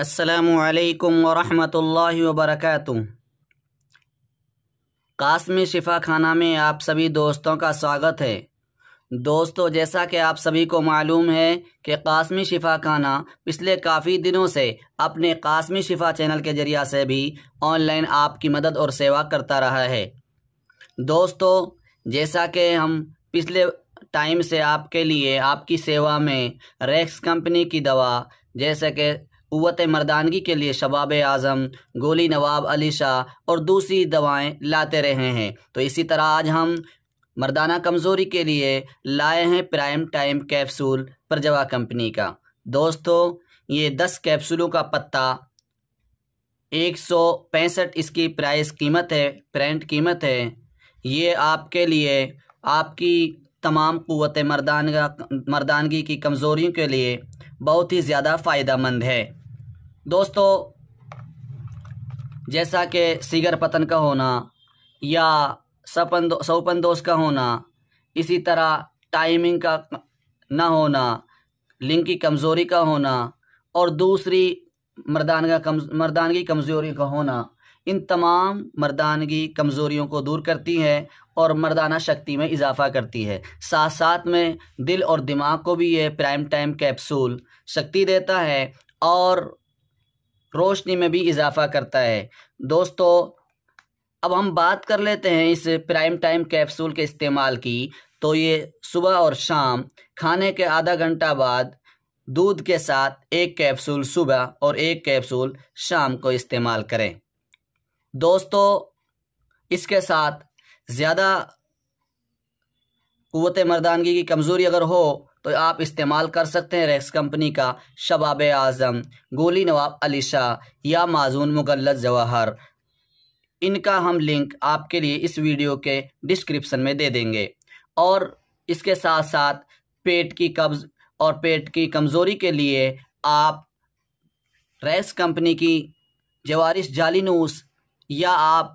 असलकम वरहमल वर्क कासमी शिफा खाना में आप सभी दोस्तों का स्वागत है दोस्तों जैसा कि आप सभी को मालूम है कि कासमी शिफा खाना पिछले काफ़ी दिनों से अपने कासमी शिफा चैनल के ज़रिया से भी ऑनलाइन आपकी मदद और सेवा करता रहा है दोस्तों जैसा कि हम पिछले टाइम से आपके लिए आपकी सेवा में रेक्स कंपनी की दवा जैसे कि क़वत मर्दानगी के लिए शबाब आज़म गोली नवाब अली शाह और दूसरी दवाएँ लाते रहे हैं तो इसी तरह आज हम मर्दाना कमज़ोरी के लिए लाए हैं प्राइम टाइम कैप्सूल प्रजवा कंपनी का दोस्तों ये दस कैप्सूलों का पत्ता एक सौ पैंसठ इसकी प्राइस कीमत है प्रेंट कीमत है ये आपके लिए आपकी तमाम क़वत मरदान मर्दानगी की कमज़ोरियों के लिए बहुत ही ज़्यादा फ़ायदा मंद है दोस्तों जैसा कि सिगर पतन का होना या सपन दो सौपन दोष का होना इसी तरह टाइमिंग का ना होना लिंग की कमज़ोरी का होना और दूसरी मर्दानगा कम मर्दानगी कमज़ोरी का होना इन तमाम मर्दानगी कमज़ोरियों को दूर करती है और मर्दाना शक्ति में इजाफा करती है साथ साथ में दिल और दिमाग को भी ये प्राइम टाइम कैप्सूल शक्ति देता है और रोशनी में भी इजाफा करता है दोस्तों अब हम बात कर लेते हैं इस प्राइम टाइम कैप्सूल के इस्तेमाल की तो ये सुबह और शाम खाने के आधा घंटा बाद दूध के साथ एक कैप्सूल सुबह और एक कैप्सूल शाम को इस्तेमाल करें दोस्तों इसके साथ ज़्यादा क़वत मर्दानगी की कमज़ोरी अगर हो आप इस्तेमाल कर सकते हैं रेक्स कंपनी का शबाब आज़म गोली नवाब अली शाह या माजून मुगलत जवाहर इनका हम लिंक आपके लिए इस वीडियो के डिस्क्रिप्शन में दे देंगे और इसके साथ साथ पेट की कब्ज और पेट की कमज़ोरी के लिए आप रेस कंपनी की जवारिश जाली नूस या आप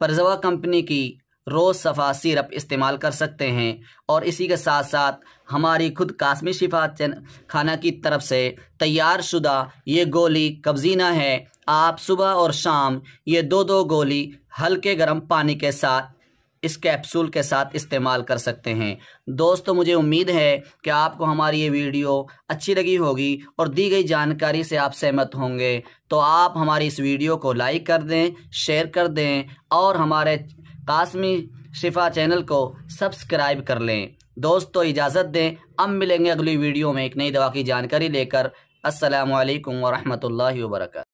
परजवा कंपनी की रोज़ सफ़ा सिरप इस्तेमाल कर सकते हैं और इसी के साथ साथ हमारी खुद कासमी शिफा खाना की तरफ से तैयार शुदा ये गोली कब्जीना है आप सुबह और शाम ये दो दो गोली हल्के गर्म पानी के साथ इस कैप्सूल के साथ इस्तेमाल कर सकते हैं दोस्तों मुझे उम्मीद है कि आपको हमारी ये वीडियो अच्छी लगी होगी और दी गई जानकारी से आप सहमत होंगे तो आप हमारी इस वीडियो को लाइक कर दें शेयर कर दें और हमारे कासमी शिफा चैनल को सब्सक्राइब कर लें दोस्तों इजाज़त दें अब मिलेंगे अगली वीडियो में एक नई दवा की जानकारी लेकर असलकम वरहमल वर्का